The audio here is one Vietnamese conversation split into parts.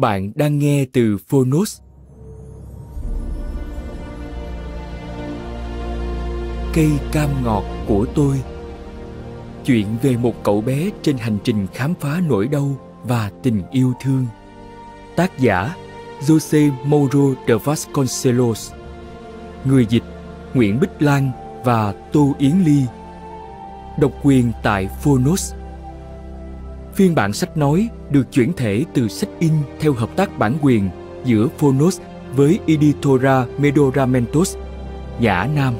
Bạn đang nghe từ Phonos. Cây cam ngọt của tôi Chuyện về một cậu bé trên hành trình khám phá nỗi đau và tình yêu thương Tác giả Jose Mauro de Vasconcelos Người dịch Nguyễn Bích Lan và Tô Yến Ly Độc quyền tại Phonos Phiên bản sách nói được chuyển thể từ sách in theo hợp tác bản quyền giữa Phonos với Editora Medoramentos, Nhã Nam.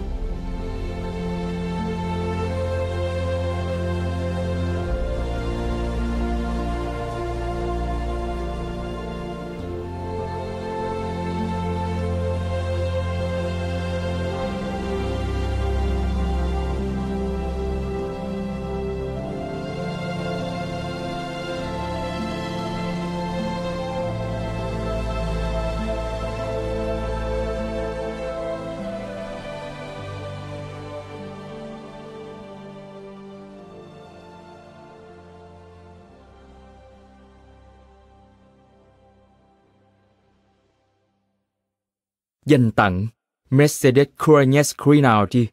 dành tặng Mercedes Cunhas Rinaldi,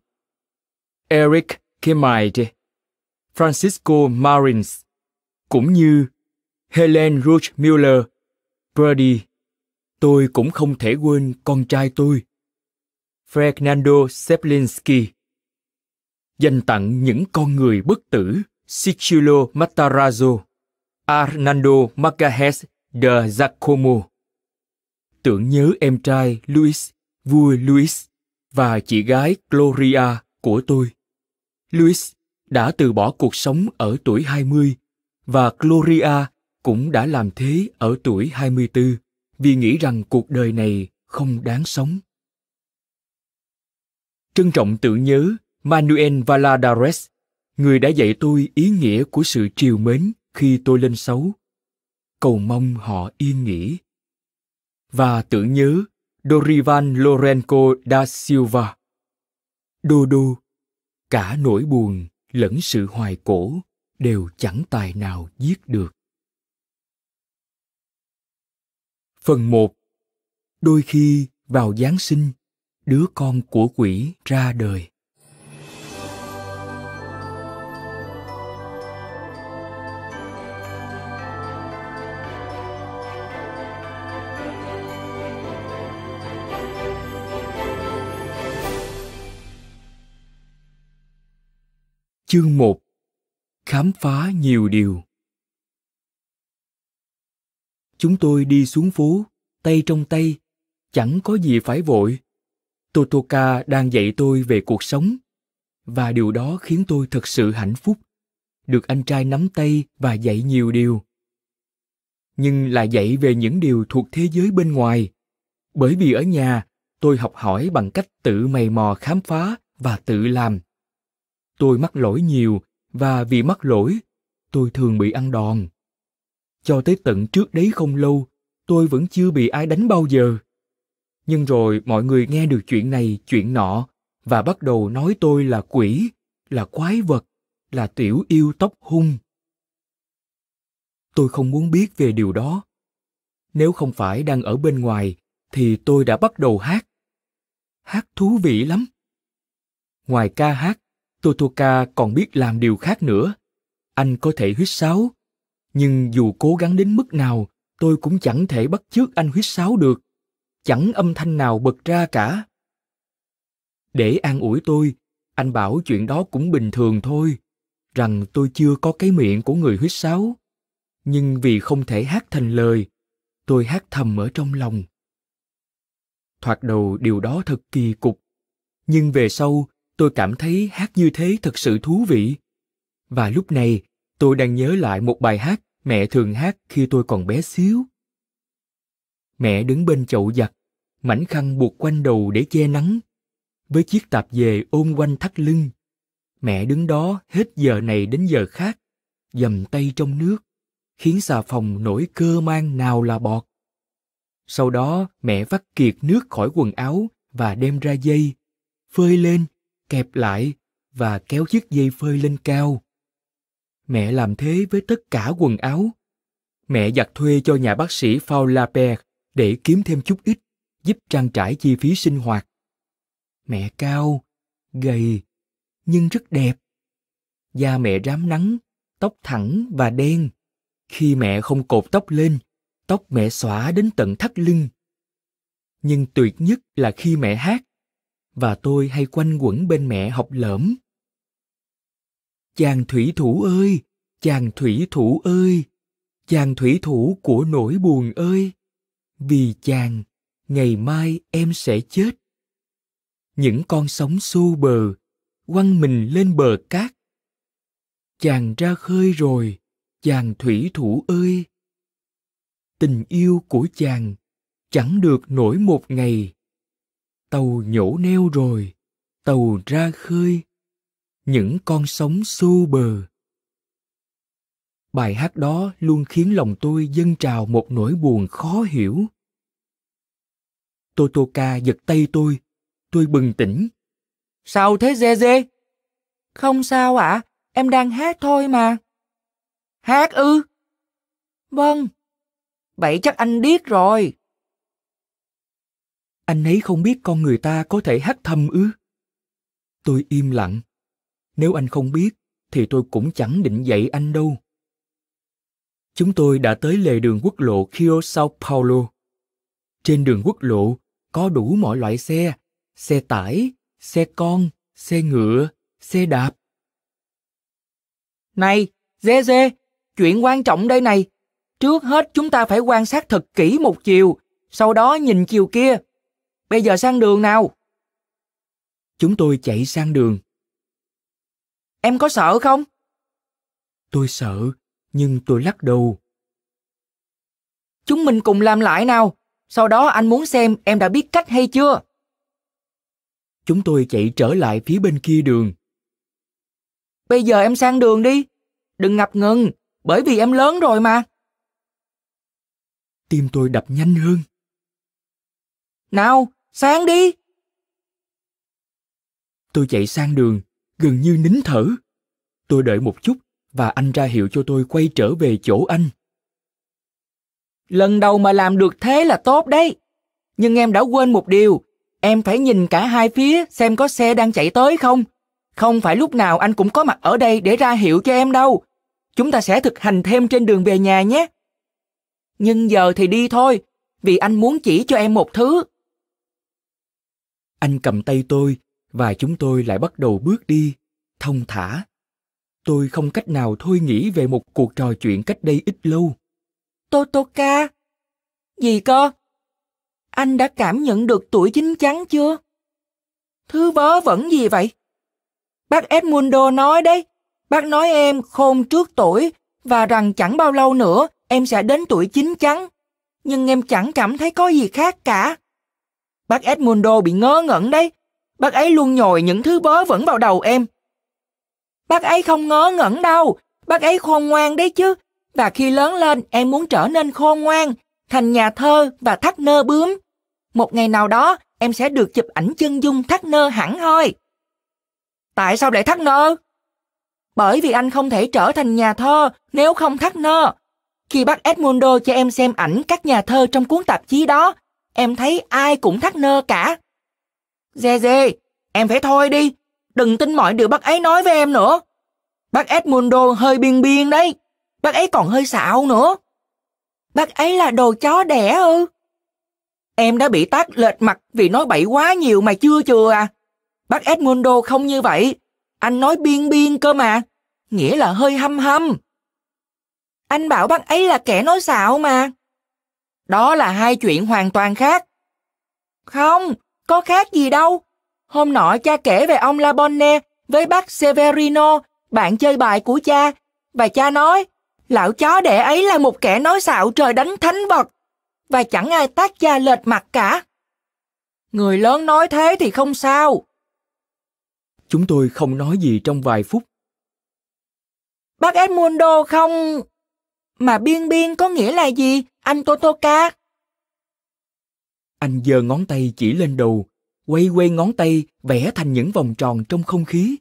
Eric Kemaide, Francisco Marins, cũng như Helen Ruth Miller, Brady. Tôi cũng không thể quên con trai tôi, Fernando Seplinski. Dành tặng những con người bất tử Sicilo Matarazzo, Arnando Marquez de Giacomo tưởng nhớ em trai Louis, vua Louis và chị gái Gloria của tôi. Louis đã từ bỏ cuộc sống ở tuổi 20 và Gloria cũng đã làm thế ở tuổi 24 vì nghĩ rằng cuộc đời này không đáng sống. Trân trọng tưởng nhớ Manuel Valadares, người đã dạy tôi ý nghĩa của sự triều mến khi tôi lên xấu. Cầu mong họ yên nghỉ và tưởng nhớ Dorivan Lorenco da Silva. Đô đô, cả nỗi buồn lẫn sự hoài cổ đều chẳng tài nào giết được. Phần 1 Đôi khi vào Giáng sinh, đứa con của quỷ ra đời. Chương 1 Khám phá nhiều điều Chúng tôi đi xuống phố, tay trong tay, chẳng có gì phải vội. Totoka đang dạy tôi về cuộc sống, và điều đó khiến tôi thật sự hạnh phúc, được anh trai nắm tay và dạy nhiều điều. Nhưng là dạy về những điều thuộc thế giới bên ngoài, bởi vì ở nhà tôi học hỏi bằng cách tự mày mò khám phá và tự làm tôi mắc lỗi nhiều và vì mắc lỗi tôi thường bị ăn đòn cho tới tận trước đấy không lâu tôi vẫn chưa bị ai đánh bao giờ nhưng rồi mọi người nghe được chuyện này chuyện nọ và bắt đầu nói tôi là quỷ là quái vật là tiểu yêu tóc hung tôi không muốn biết về điều đó nếu không phải đang ở bên ngoài thì tôi đã bắt đầu hát hát thú vị lắm ngoài ca hát Totoka còn biết làm điều khác nữa. Anh có thể huyết sáo, nhưng dù cố gắng đến mức nào, tôi cũng chẳng thể bắt chước anh huyết sáo được. Chẳng âm thanh nào bật ra cả. Để an ủi tôi, anh bảo chuyện đó cũng bình thường thôi, rằng tôi chưa có cái miệng của người huyết sáo. Nhưng vì không thể hát thành lời, tôi hát thầm ở trong lòng. Thoạt đầu điều đó thật kỳ cục, nhưng về sau tôi cảm thấy hát như thế thật sự thú vị và lúc này tôi đang nhớ lại một bài hát mẹ thường hát khi tôi còn bé xíu mẹ đứng bên chậu giặt mảnh khăn buộc quanh đầu để che nắng với chiếc tạp dề ôm quanh thắt lưng mẹ đứng đó hết giờ này đến giờ khác dầm tay trong nước khiến xà phòng nổi cơ mang nào là bọt sau đó mẹ vắt kiệt nước khỏi quần áo và đem ra dây phơi lên kẹp lại và kéo chiếc dây phơi lên cao mẹ làm thế với tất cả quần áo mẹ giặt thuê cho nhà bác sĩ Paul Lapert để kiếm thêm chút ít giúp trang trải chi phí sinh hoạt mẹ cao gầy nhưng rất đẹp da mẹ rám nắng tóc thẳng và đen khi mẹ không cột tóc lên tóc mẹ xõa đến tận thắt lưng nhưng tuyệt nhất là khi mẹ hát và tôi hay quanh quẩn bên mẹ học lỡm chàng thủy thủ ơi chàng thủy thủ ơi chàng thủy thủ của nỗi buồn ơi vì chàng ngày mai em sẽ chết những con sóng xô bờ quăng mình lên bờ cát chàng ra khơi rồi chàng thủy thủ ơi tình yêu của chàng chẳng được nổi một ngày tàu nhổ neo rồi tàu ra khơi những con sóng xô bờ bài hát đó luôn khiến lòng tôi dâng trào một nỗi buồn khó hiểu totoka giật tay tôi tôi bừng tỉnh sao thế dê dê không sao ạ à, em đang hát thôi mà hát ư vâng vậy chắc anh điếc rồi anh ấy không biết con người ta có thể hát thầm ư tôi im lặng nếu anh không biết thì tôi cũng chẳng định dạy anh đâu chúng tôi đã tới lề đường quốc lộ Kio Sao Paulo. Trên đường quốc lộ có đủ mọi loại xe, xe tải, xe con, xe ngựa, xe đạp. Này, Dê Dê, chuyện quan trọng đây này. Trước hết chúng ta phải quan sát thật kỹ một chiều, sau đó nhìn chiều kia bây giờ sang đường nào chúng tôi chạy sang đường em có sợ không tôi sợ nhưng tôi lắc đầu chúng mình cùng làm lại nào sau đó anh muốn xem em đã biết cách hay chưa chúng tôi chạy trở lại phía bên kia đường bây giờ em sang đường đi đừng ngập ngừng bởi vì em lớn rồi mà tim tôi đập nhanh hơn nào sang đi tôi chạy sang đường gần như nín thở tôi đợi một chút và anh ra hiệu cho tôi quay trở về chỗ anh lần đầu mà làm được thế là tốt đấy nhưng em đã quên một điều em phải nhìn cả hai phía xem có xe đang chạy tới không không phải lúc nào anh cũng có mặt ở đây để ra hiệu cho em đâu chúng ta sẽ thực hành thêm trên đường về nhà nhé nhưng giờ thì đi thôi vì anh muốn chỉ cho em một thứ anh cầm tay tôi và chúng tôi lại bắt đầu bước đi thông thả tôi không cách nào thôi nghĩ về một cuộc trò chuyện cách đây ít lâu totoka gì cơ anh đã cảm nhận được tuổi chín chắn chưa thứ vớ vẩn gì vậy bác edmundo nói đấy bác nói em khôn trước tuổi và rằng chẳng bao lâu nữa em sẽ đến tuổi chín chắn nhưng em chẳng cảm thấy có gì khác cả Bác Edmundo bị ngớ ngẩn đấy. Bác ấy luôn nhồi những thứ bớ vẫn vào đầu em. Bác ấy không ngớ ngẩn đâu. Bác ấy khôn ngoan đấy chứ. Và khi lớn lên, em muốn trở nên khôn ngoan, thành nhà thơ và thắt nơ bướm. Một ngày nào đó, em sẽ được chụp ảnh chân dung thắt nơ hẳn thôi. Tại sao lại thắt nơ? Bởi vì anh không thể trở thành nhà thơ nếu không thắt nơ. Khi bác Edmundo cho em xem ảnh các nhà thơ trong cuốn tạp chí đó, em thấy ai cũng thắt nơ cả. Dê dê, em phải thôi đi, đừng tin mọi điều bác ấy nói với em nữa. Bác Edmundo hơi biên biên đấy, bác ấy còn hơi xạo nữa. Bác ấy là đồ chó đẻ ư? Em đã bị tác lệch mặt vì nói bậy quá nhiều mà chưa chừa à? Bác Edmundo không như vậy, anh nói biên biên cơ mà, nghĩa là hơi hâm hâm. Anh bảo bác ấy là kẻ nói xạo mà. Đó là hai chuyện hoàn toàn khác. Không, có khác gì đâu. Hôm nọ cha kể về ông Labonne với bác Severino, bạn chơi bài của cha, và cha nói, lão chó đẻ ấy là một kẻ nói xạo trời đánh thánh vật, và chẳng ai tác cha lệch mặt cả. Người lớn nói thế thì không sao. Chúng tôi không nói gì trong vài phút. Bác Edmundo không... Mà biên biên có nghĩa là gì? Anh Totoka! Anh giơ ngón tay chỉ lên đầu, quay quay ngón tay vẽ thành những vòng tròn trong không khí.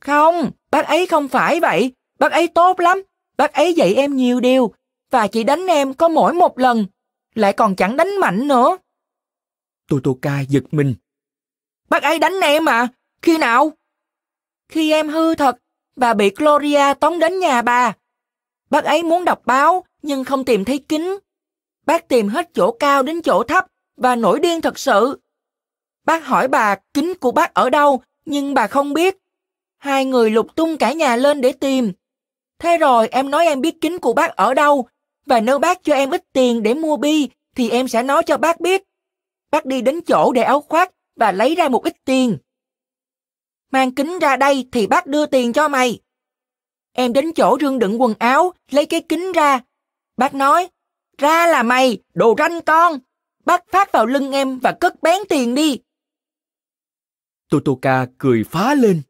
Không, bác ấy không phải vậy. Bác ấy tốt lắm. Bác ấy dạy em nhiều điều và chỉ đánh em có mỗi một lần. Lại còn chẳng đánh mạnh nữa. Totoka giật mình. Bác ấy đánh em à? Khi nào? Khi em hư thật và bị Gloria tống đến nhà bà. Bác ấy muốn đọc báo nhưng không tìm thấy kính. Bác tìm hết chỗ cao đến chỗ thấp và nổi điên thật sự. Bác hỏi bà kính của bác ở đâu, nhưng bà không biết. Hai người lục tung cả nhà lên để tìm. Thế rồi em nói em biết kính của bác ở đâu, và nếu bác cho em ít tiền để mua bi, thì em sẽ nói cho bác biết. Bác đi đến chỗ để áo khoác và lấy ra một ít tiền. Mang kính ra đây thì bác đưa tiền cho mày. Em đến chỗ rương đựng quần áo, lấy cái kính ra Bác nói, ra là mày, đồ ranh con. Bác phát vào lưng em và cất bén tiền đi. Totoka cười phá lên.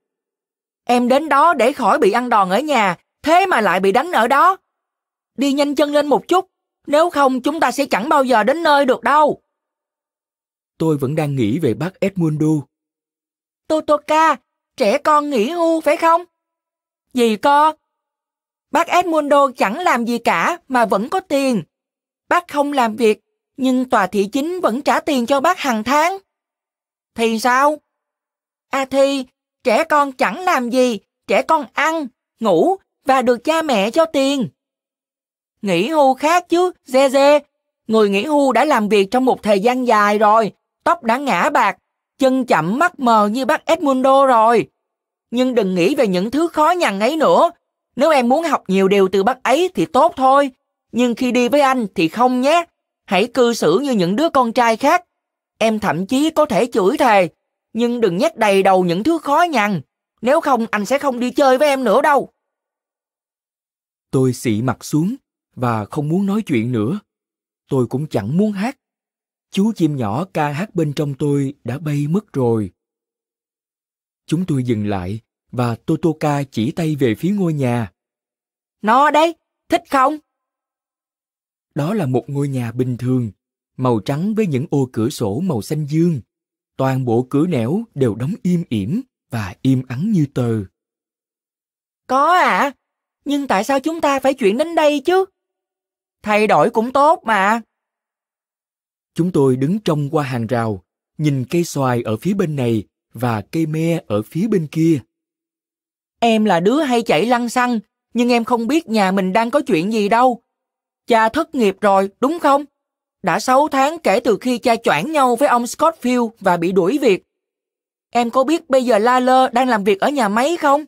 Em đến đó để khỏi bị ăn đòn ở nhà, thế mà lại bị đánh ở đó. Đi nhanh chân lên một chút, nếu không chúng ta sẽ chẳng bao giờ đến nơi được đâu. Tôi vẫn đang nghĩ về bác Edmundo. Totoka, trẻ con nghỉ hưu phải không? Gì co, Bác Edmundo chẳng làm gì cả mà vẫn có tiền. Bác không làm việc, nhưng tòa thị chính vẫn trả tiền cho bác hàng tháng. Thì sao? À thì, trẻ con chẳng làm gì, trẻ con ăn, ngủ và được cha mẹ cho tiền. Nghỉ hưu khác chứ, dê dê. Người nghỉ hưu đã làm việc trong một thời gian dài rồi, tóc đã ngã bạc, chân chậm mắt mờ như bác Edmundo rồi. Nhưng đừng nghĩ về những thứ khó nhằn ấy nữa, nếu em muốn học nhiều điều từ bác ấy thì tốt thôi, nhưng khi đi với anh thì không nhé. Hãy cư xử như những đứa con trai khác. Em thậm chí có thể chửi thề, nhưng đừng nhét đầy đầu những thứ khó nhằn. Nếu không anh sẽ không đi chơi với em nữa đâu. Tôi xị mặt xuống và không muốn nói chuyện nữa. Tôi cũng chẳng muốn hát. Chú chim nhỏ ca hát bên trong tôi đã bay mất rồi. Chúng tôi dừng lại và Totoka chỉ tay về phía ngôi nhà. Nó đấy, thích không? Đó là một ngôi nhà bình thường, màu trắng với những ô cửa sổ màu xanh dương. Toàn bộ cửa nẻo đều đóng im ỉm và im ắng như tờ. Có à, nhưng tại sao chúng ta phải chuyển đến đây chứ? Thay đổi cũng tốt mà. Chúng tôi đứng trong qua hàng rào, nhìn cây xoài ở phía bên này và cây me ở phía bên kia. Em là đứa hay chạy lăng xăng, nhưng em không biết nhà mình đang có chuyện gì đâu. Cha thất nghiệp rồi, đúng không? Đã 6 tháng kể từ khi cha choảng nhau với ông Scottfield và bị đuổi việc. Em có biết bây giờ La Lơ đang làm việc ở nhà máy không?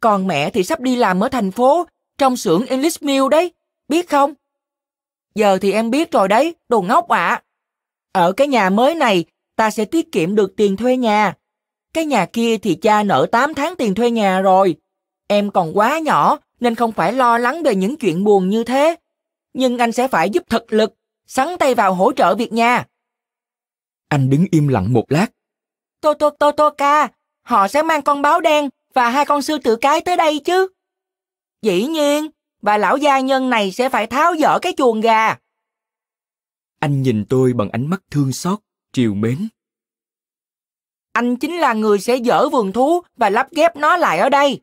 Còn mẹ thì sắp đi làm ở thành phố, trong xưởng English Mill đấy, biết không? Giờ thì em biết rồi đấy, đồ ngốc ạ. À. Ở cái nhà mới này, ta sẽ tiết kiệm được tiền thuê nhà, cái nhà kia thì cha nợ 8 tháng tiền thuê nhà rồi. Em còn quá nhỏ nên không phải lo lắng về những chuyện buồn như thế. Nhưng anh sẽ phải giúp thật lực, sắn tay vào hỗ trợ việc nhà. Anh đứng im lặng một lát. Tô tô tô tô ca, họ sẽ mang con báo đen và hai con sư tử cái tới đây chứ. Dĩ nhiên, bà lão gia nhân này sẽ phải tháo dỡ cái chuồng gà. Anh nhìn tôi bằng ánh mắt thương xót, triều mến. Anh chính là người sẽ dỡ vườn thú và lắp ghép nó lại ở đây.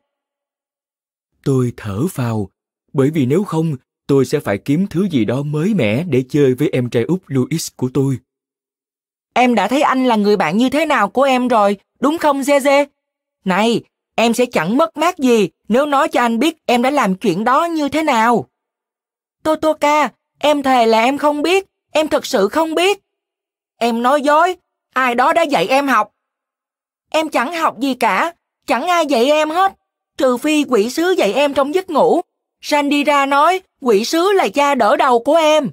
Tôi thở vào, bởi vì nếu không, tôi sẽ phải kiếm thứ gì đó mới mẻ để chơi với em trai út Louis của tôi. Em đã thấy anh là người bạn như thế nào của em rồi, đúng không Dê Dê? Này, em sẽ chẳng mất mát gì nếu nói cho anh biết em đã làm chuyện đó như thế nào. Totoka, em thề là em không biết, em thật sự không biết. Em nói dối, ai đó đã dạy em học, Em chẳng học gì cả, chẳng ai dạy em hết, trừ phi quỷ sứ dạy em trong giấc ngủ. Sandira nói quỷ sứ là cha đỡ đầu của em.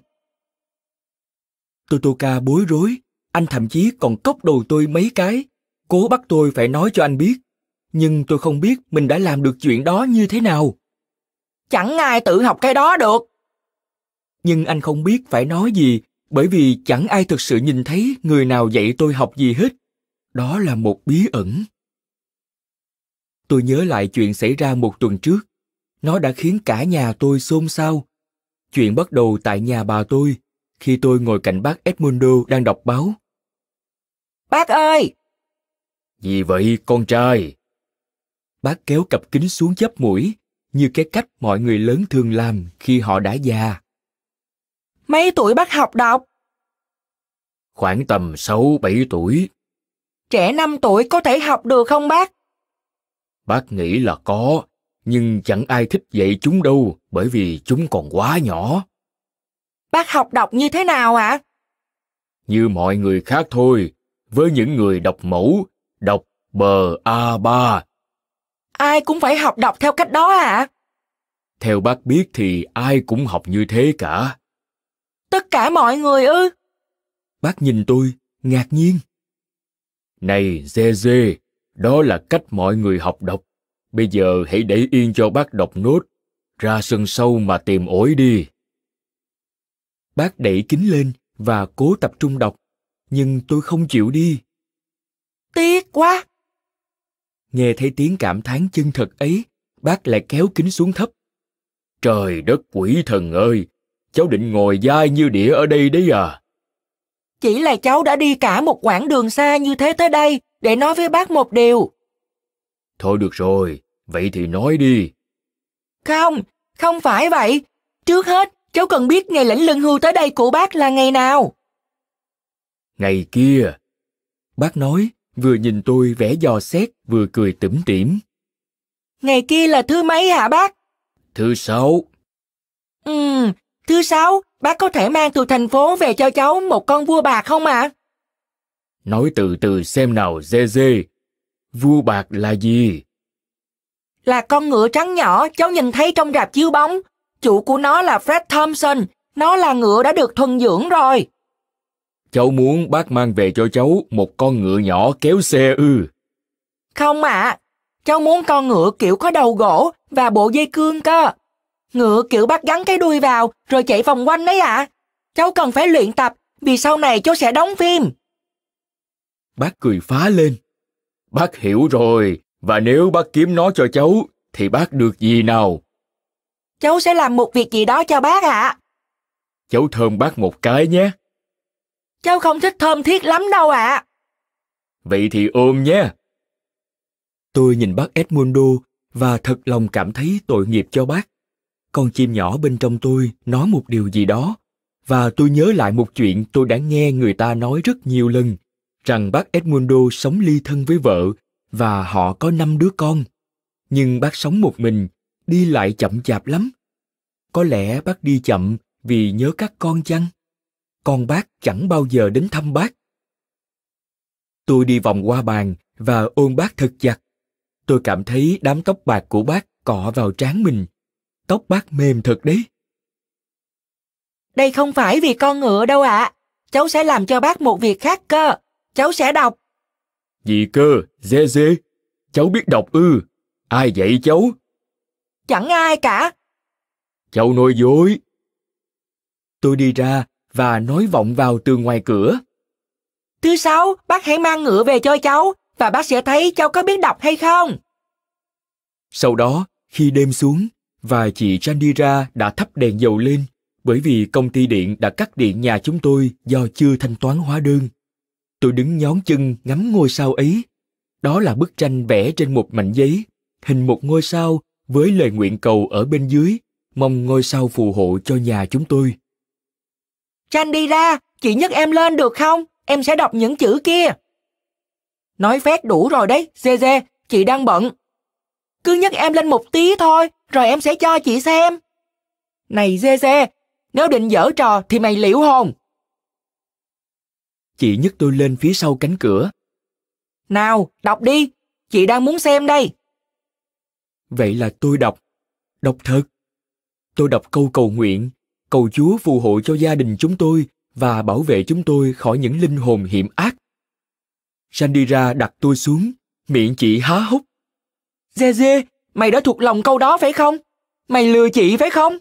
Totoka bối rối, anh thậm chí còn cốc đầu tôi mấy cái, cố bắt tôi phải nói cho anh biết. Nhưng tôi không biết mình đã làm được chuyện đó như thế nào. Chẳng ai tự học cái đó được. Nhưng anh không biết phải nói gì, bởi vì chẳng ai thực sự nhìn thấy người nào dạy tôi học gì hết đó là một bí ẩn tôi nhớ lại chuyện xảy ra một tuần trước nó đã khiến cả nhà tôi xôn xao chuyện bắt đầu tại nhà bà tôi khi tôi ngồi cạnh bác edmundo đang đọc báo bác ơi gì vậy con trai bác kéo cặp kính xuống chớp mũi như cái cách mọi người lớn thường làm khi họ đã già mấy tuổi bác học đọc khoảng tầm sáu bảy tuổi Trẻ 5 tuổi có thể học được không bác? Bác nghĩ là có, nhưng chẳng ai thích dạy chúng đâu bởi vì chúng còn quá nhỏ. Bác học đọc như thế nào ạ? À? Như mọi người khác thôi, với những người đọc mẫu, đọc bờ A3. Ai cũng phải học đọc theo cách đó ạ? À? Theo bác biết thì ai cũng học như thế cả. Tất cả mọi người ư? Bác nhìn tôi, ngạc nhiên. Này dê dê, đó là cách mọi người học đọc. Bây giờ hãy để yên cho bác đọc nốt. Ra sân sâu mà tìm ổi đi. Bác đẩy kính lên và cố tập trung đọc. Nhưng tôi không chịu đi. Tiếc quá! Nghe thấy tiếng cảm thán chân thật ấy, bác lại kéo kính xuống thấp. Trời đất quỷ thần ơi! Cháu định ngồi dai như đĩa ở đây đấy à? Chỉ là cháu đã đi cả một quãng đường xa như thế tới đây để nói với bác một điều. Thôi được rồi, vậy thì nói đi. Không, không phải vậy. Trước hết, cháu cần biết ngày lãnh lương hưu tới đây của bác là ngày nào. Ngày kia. Bác nói, vừa nhìn tôi vẽ dò xét, vừa cười tủm tỉm. Ngày kia là thứ mấy hả bác? Thứ sáu. Ừ, thứ sáu, Bác có thể mang từ thành phố về cho cháu một con vua bạc không ạ? À? Nói từ từ xem nào, Dê Dê. Vua bạc là gì? Là con ngựa trắng nhỏ cháu nhìn thấy trong rạp chiếu bóng. Chủ của nó là Fred Thompson. Nó là ngựa đã được thuần dưỡng rồi. Cháu muốn bác mang về cho cháu một con ngựa nhỏ kéo xe ư. Không ạ. À, cháu muốn con ngựa kiểu có đầu gỗ và bộ dây cương cơ. Ngựa kiểu bắt gắn cái đuôi vào rồi chạy vòng quanh đấy ạ. À. Cháu cần phải luyện tập vì sau này cháu sẽ đóng phim. Bác cười phá lên. Bác hiểu rồi, và nếu bác kiếm nó cho cháu, thì bác được gì nào? Cháu sẽ làm một việc gì đó cho bác ạ. À. Cháu thơm bác một cái nhé. Cháu không thích thơm thiết lắm đâu ạ. À. Vậy thì ôm nhé. Tôi nhìn bác Edmundo và thật lòng cảm thấy tội nghiệp cho bác con chim nhỏ bên trong tôi nói một điều gì đó và tôi nhớ lại một chuyện tôi đã nghe người ta nói rất nhiều lần rằng bác edmundo sống ly thân với vợ và họ có năm đứa con nhưng bác sống một mình đi lại chậm chạp lắm có lẽ bác đi chậm vì nhớ các con chăng con bác chẳng bao giờ đến thăm bác tôi đi vòng qua bàn và ôm bác thật chặt tôi cảm thấy đám tóc bạc của bác cọ vào trán mình tóc bác mềm thật đấy. Đây không phải vì con ngựa đâu ạ. À. Cháu sẽ làm cho bác một việc khác cơ. Cháu sẽ đọc. Gì cơ, dê dê? Cháu biết đọc ư? Ai dạy cháu? Chẳng ai cả. Cháu nói dối. Tôi đi ra và nói vọng vào từ ngoài cửa. Thứ sáu, bác hãy mang ngựa về cho cháu và bác sẽ thấy cháu có biết đọc hay không. Sau đó, khi đêm xuống, và chị Chandira đã thắp đèn dầu lên bởi vì công ty điện đã cắt điện nhà chúng tôi do chưa thanh toán hóa đơn. Tôi đứng nhón chân ngắm ngôi sao ấy. Đó là bức tranh vẽ trên một mảnh giấy, hình một ngôi sao với lời nguyện cầu ở bên dưới, mong ngôi sao phù hộ cho nhà chúng tôi. Chandira, chị nhấc em lên được không? Em sẽ đọc những chữ kia. Nói phét đủ rồi đấy, Dê Dê, chị đang bận. Cứ nhấc em lên một tí thôi, rồi em sẽ cho chị xem. Này dê dê, nếu định dở trò thì mày liễu hồn. Chị nhấc tôi lên phía sau cánh cửa. Nào, đọc đi, chị đang muốn xem đây. Vậy là tôi đọc, đọc thật. Tôi đọc câu cầu nguyện, cầu Chúa phù hộ cho gia đình chúng tôi và bảo vệ chúng tôi khỏi những linh hồn hiểm ác. Sandira đặt tôi xuống, miệng chị há hốc. Dê dê, Mày đã thuộc lòng câu đó phải không? Mày lừa chị phải không?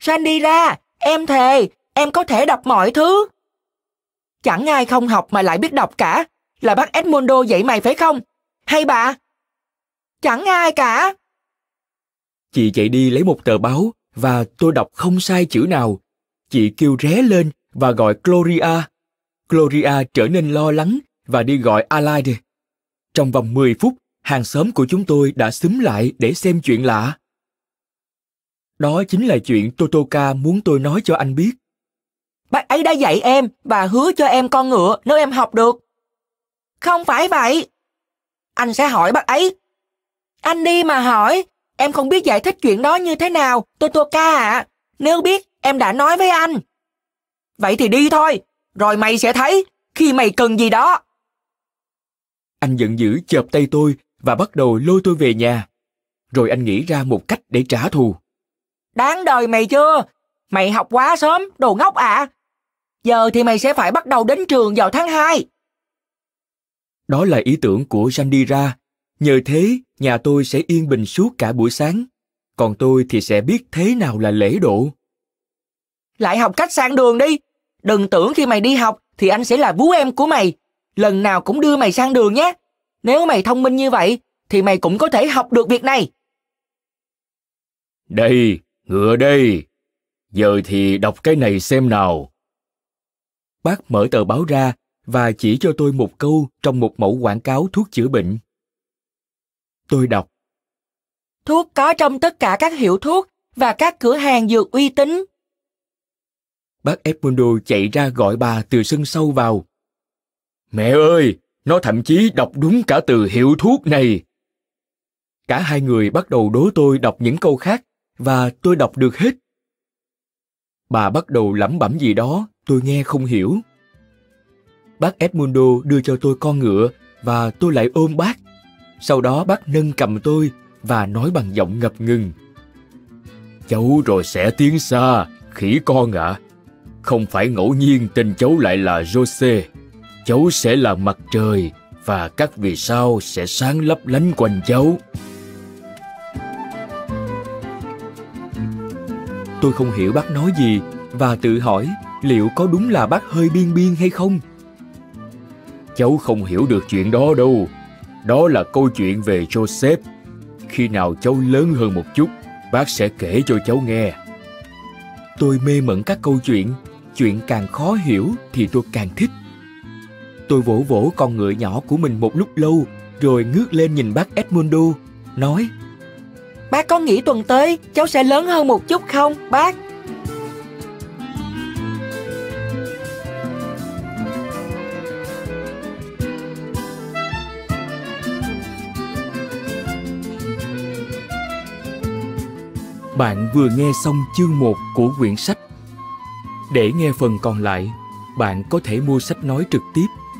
Sandy ra, em thề, em có thể đọc mọi thứ. Chẳng ai không học mà lại biết đọc cả, là bác Edmundo dạy mày phải không? Hay bà? Chẳng ai cả. Chị chạy đi lấy một tờ báo và tôi đọc không sai chữ nào. Chị kêu ré lên và gọi Gloria. Gloria trở nên lo lắng và đi gọi Alide. Trong vòng 10 phút, hàng xóm của chúng tôi đã xúm lại để xem chuyện lạ đó chính là chuyện totoka muốn tôi nói cho anh biết bác ấy đã dạy em và hứa cho em con ngựa nếu em học được không phải vậy anh sẽ hỏi bác ấy anh đi mà hỏi em không biết giải thích chuyện đó như thế nào totoka ạ à. nếu biết em đã nói với anh vậy thì đi thôi rồi mày sẽ thấy khi mày cần gì đó anh giận dữ chợp tay tôi và bắt đầu lôi tôi về nhà. Rồi anh nghĩ ra một cách để trả thù. Đáng đời mày chưa? Mày học quá sớm, đồ ngốc ạ. À. Giờ thì mày sẽ phải bắt đầu đến trường vào tháng 2. Đó là ý tưởng của Sandy ra. Nhờ thế, nhà tôi sẽ yên bình suốt cả buổi sáng. Còn tôi thì sẽ biết thế nào là lễ độ. Lại học cách sang đường đi. Đừng tưởng khi mày đi học thì anh sẽ là vú em của mày. Lần nào cũng đưa mày sang đường nhé. Nếu mày thông minh như vậy, thì mày cũng có thể học được việc này. Đây, ngựa đây. Giờ thì đọc cái này xem nào. Bác mở tờ báo ra và chỉ cho tôi một câu trong một mẫu quảng cáo thuốc chữa bệnh. Tôi đọc. Thuốc có trong tất cả các hiệu thuốc và các cửa hàng dược uy tín. Bác Edmundo chạy ra gọi bà từ sân sâu vào. Mẹ ơi, nó thậm chí đọc đúng cả từ hiệu thuốc này cả hai người bắt đầu đố tôi đọc những câu khác và tôi đọc được hết bà bắt đầu lẩm bẩm gì đó tôi nghe không hiểu bác edmundo đưa cho tôi con ngựa và tôi lại ôm bác sau đó bác nâng cầm tôi và nói bằng giọng ngập ngừng cháu rồi sẽ tiến xa khỉ con ạ à. không phải ngẫu nhiên tên cháu lại là jose cháu sẽ là mặt trời và các vì sao sẽ sáng lấp lánh quanh cháu. Tôi không hiểu bác nói gì và tự hỏi liệu có đúng là bác hơi biên biên hay không? Cháu không hiểu được chuyện đó đâu. Đó là câu chuyện về Joseph. Khi nào cháu lớn hơn một chút, bác sẽ kể cho cháu nghe. Tôi mê mẩn các câu chuyện, chuyện càng khó hiểu thì tôi càng thích. Tôi vỗ vỗ con ngựa nhỏ của mình một lúc lâu, rồi ngước lên nhìn bác Edmundo, nói Bác có nghĩ tuần tới cháu sẽ lớn hơn một chút không, bác? Bạn vừa nghe xong chương 1 của quyển sách. Để nghe phần còn lại, bạn có thể mua sách nói trực tiếp